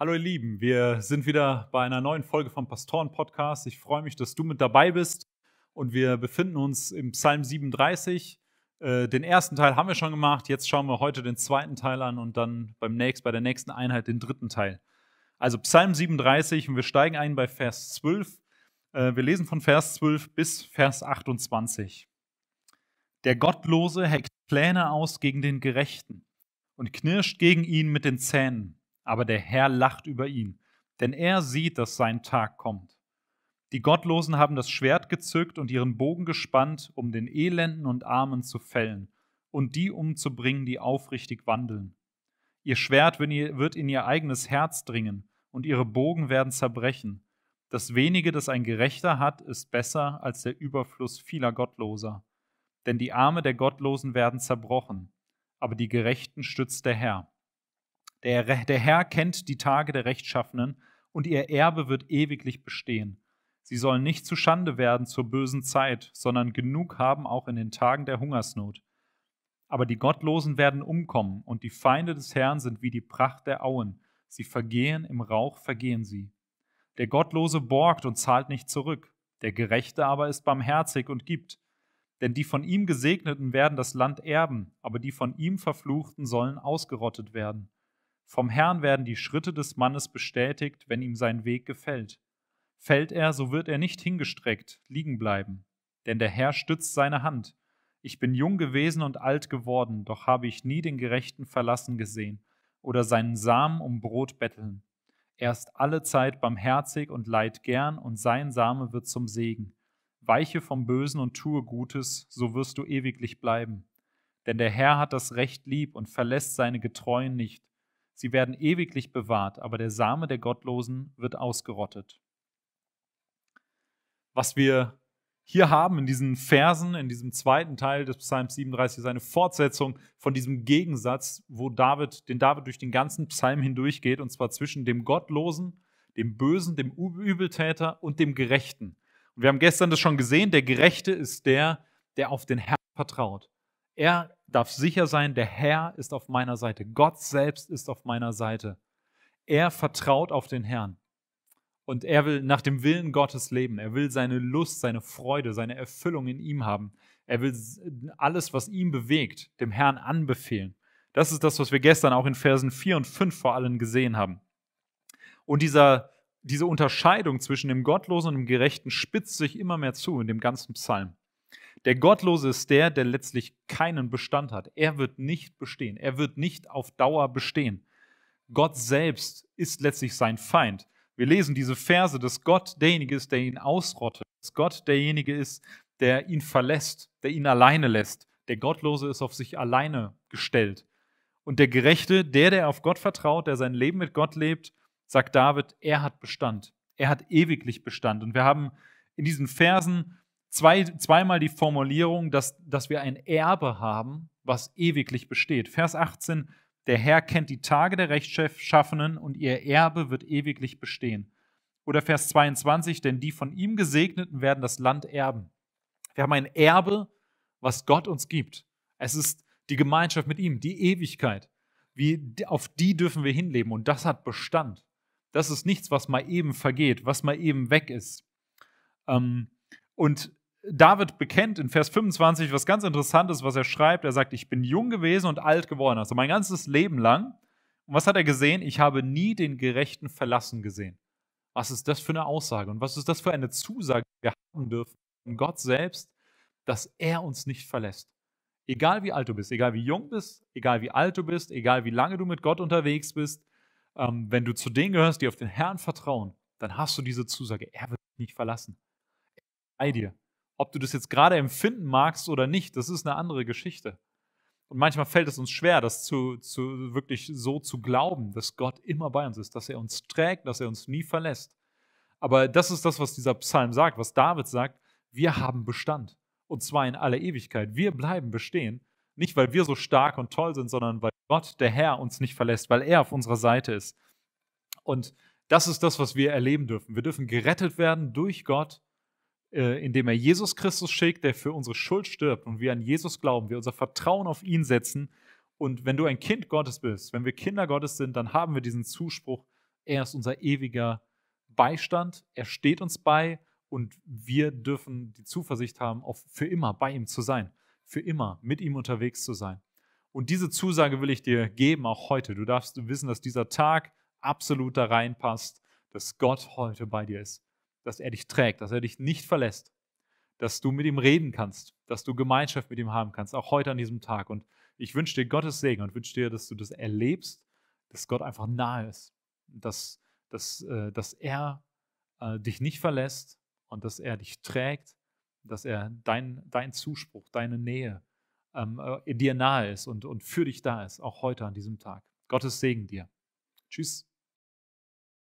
Hallo ihr Lieben, wir sind wieder bei einer neuen Folge vom Pastoren Podcast. Ich freue mich, dass du mit dabei bist und wir befinden uns im Psalm 37. Äh, den ersten Teil haben wir schon gemacht, jetzt schauen wir heute den zweiten Teil an und dann beim nächsten, bei der nächsten Einheit den dritten Teil. Also Psalm 37 und wir steigen ein bei Vers 12. Äh, wir lesen von Vers 12 bis Vers 28. Der Gottlose heckt Pläne aus gegen den Gerechten und knirscht gegen ihn mit den Zähnen aber der Herr lacht über ihn, denn er sieht, dass sein Tag kommt. Die Gottlosen haben das Schwert gezückt und ihren Bogen gespannt, um den Elenden und Armen zu fällen und die umzubringen, die aufrichtig wandeln. Ihr Schwert wird in ihr eigenes Herz dringen und ihre Bogen werden zerbrechen. Das wenige, das ein Gerechter hat, ist besser als der Überfluss vieler Gottloser. Denn die Arme der Gottlosen werden zerbrochen, aber die Gerechten stützt der Herr. Der, der Herr kennt die Tage der Rechtschaffenen, und ihr Erbe wird ewiglich bestehen. Sie sollen nicht zu Schande werden zur bösen Zeit, sondern genug haben auch in den Tagen der Hungersnot. Aber die Gottlosen werden umkommen, und die Feinde des Herrn sind wie die Pracht der Auen. Sie vergehen, im Rauch vergehen sie. Der Gottlose borgt und zahlt nicht zurück, der Gerechte aber ist barmherzig und gibt. Denn die von ihm Gesegneten werden das Land erben, aber die von ihm Verfluchten sollen ausgerottet werden. Vom Herrn werden die Schritte des Mannes bestätigt, wenn ihm sein Weg gefällt. Fällt er, so wird er nicht hingestreckt, liegen bleiben. Denn der Herr stützt seine Hand. Ich bin jung gewesen und alt geworden, doch habe ich nie den Gerechten verlassen gesehen oder seinen Samen um Brot betteln. Er ist alle Zeit barmherzig und leid gern, und sein Same wird zum Segen. Weiche vom Bösen und tue Gutes, so wirst du ewiglich bleiben. Denn der Herr hat das Recht lieb und verlässt seine Getreuen nicht. Sie werden ewiglich bewahrt, aber der Same der Gottlosen wird ausgerottet. Was wir hier haben in diesen Versen, in diesem zweiten Teil des Psalms 37, ist eine Fortsetzung von diesem Gegensatz, wo David, den David durch den ganzen Psalm hindurchgeht, und zwar zwischen dem Gottlosen, dem Bösen, dem Übeltäter und dem Gerechten. Und wir haben gestern das schon gesehen, der Gerechte ist der, der auf den Herrn vertraut. Er darf sicher sein, der Herr ist auf meiner Seite. Gott selbst ist auf meiner Seite. Er vertraut auf den Herrn. Und er will nach dem Willen Gottes leben. Er will seine Lust, seine Freude, seine Erfüllung in ihm haben. Er will alles, was ihn bewegt, dem Herrn anbefehlen. Das ist das, was wir gestern auch in Versen 4 und 5 vor allem gesehen haben. Und dieser, diese Unterscheidung zwischen dem Gottlosen und dem Gerechten spitzt sich immer mehr zu in dem ganzen Psalm. Der Gottlose ist der, der letztlich keinen Bestand hat. Er wird nicht bestehen. Er wird nicht auf Dauer bestehen. Gott selbst ist letztlich sein Feind. Wir lesen diese Verse, dass Gott derjenige ist, der ihn ausrottet, dass Gott derjenige ist, der ihn verlässt, der ihn alleine lässt. Der Gottlose ist auf sich alleine gestellt. Und der Gerechte, der, der auf Gott vertraut, der sein Leben mit Gott lebt, sagt David, er hat Bestand. Er hat ewiglich Bestand. Und wir haben in diesen Versen zwei, zweimal die Formulierung, dass, dass wir ein Erbe haben, was ewiglich besteht. Vers 18, der Herr kennt die Tage der Rechtschaffenen und ihr Erbe wird ewiglich bestehen. Oder Vers 22, denn die von ihm Gesegneten werden das Land erben. Wir haben ein Erbe, was Gott uns gibt. Es ist die Gemeinschaft mit ihm, die Ewigkeit. Wie, auf die dürfen wir hinleben und das hat Bestand. Das ist nichts, was mal eben vergeht, was mal eben weg ist. Ähm, und David bekennt in Vers 25 was ganz Interessantes, was er schreibt. Er sagt, ich bin jung gewesen und alt geworden, also mein ganzes Leben lang. Und was hat er gesehen? Ich habe nie den Gerechten verlassen gesehen. Was ist das für eine Aussage und was ist das für eine Zusage, die wir haben dürfen von Gott selbst, dass er uns nicht verlässt? Egal wie alt du bist, egal wie jung bist, egal wie alt du bist, egal wie lange du mit Gott unterwegs bist, ähm, wenn du zu denen gehörst, die auf den Herrn vertrauen, dann hast du diese Zusage, er wird dich nicht verlassen. Er ist bei dir. Ob du das jetzt gerade empfinden magst oder nicht, das ist eine andere Geschichte. Und manchmal fällt es uns schwer, das zu, zu wirklich so zu glauben, dass Gott immer bei uns ist, dass er uns trägt, dass er uns nie verlässt. Aber das ist das, was dieser Psalm sagt, was David sagt. Wir haben Bestand. Und zwar in aller Ewigkeit. Wir bleiben bestehen. Nicht, weil wir so stark und toll sind, sondern weil Gott, der Herr, uns nicht verlässt, weil er auf unserer Seite ist. Und das ist das, was wir erleben dürfen. Wir dürfen gerettet werden durch Gott äh, indem er Jesus Christus schickt, der für unsere Schuld stirbt und wir an Jesus glauben, wir unser Vertrauen auf ihn setzen. Und wenn du ein Kind Gottes bist, wenn wir Kinder Gottes sind, dann haben wir diesen Zuspruch, er ist unser ewiger Beistand, er steht uns bei und wir dürfen die Zuversicht haben, auf für immer bei ihm zu sein, für immer mit ihm unterwegs zu sein. Und diese Zusage will ich dir geben, auch heute. Du darfst wissen, dass dieser Tag absolut da reinpasst, dass Gott heute bei dir ist dass er dich trägt, dass er dich nicht verlässt, dass du mit ihm reden kannst, dass du Gemeinschaft mit ihm haben kannst, auch heute an diesem Tag. Und ich wünsche dir Gottes Segen und wünsche dir, dass du das erlebst, dass Gott einfach nahe ist, dass, dass, äh, dass er äh, dich nicht verlässt und dass er dich trägt, dass er dein, dein Zuspruch, deine Nähe ähm, äh, dir nahe ist und, und für dich da ist, auch heute an diesem Tag. Gottes Segen dir. Tschüss.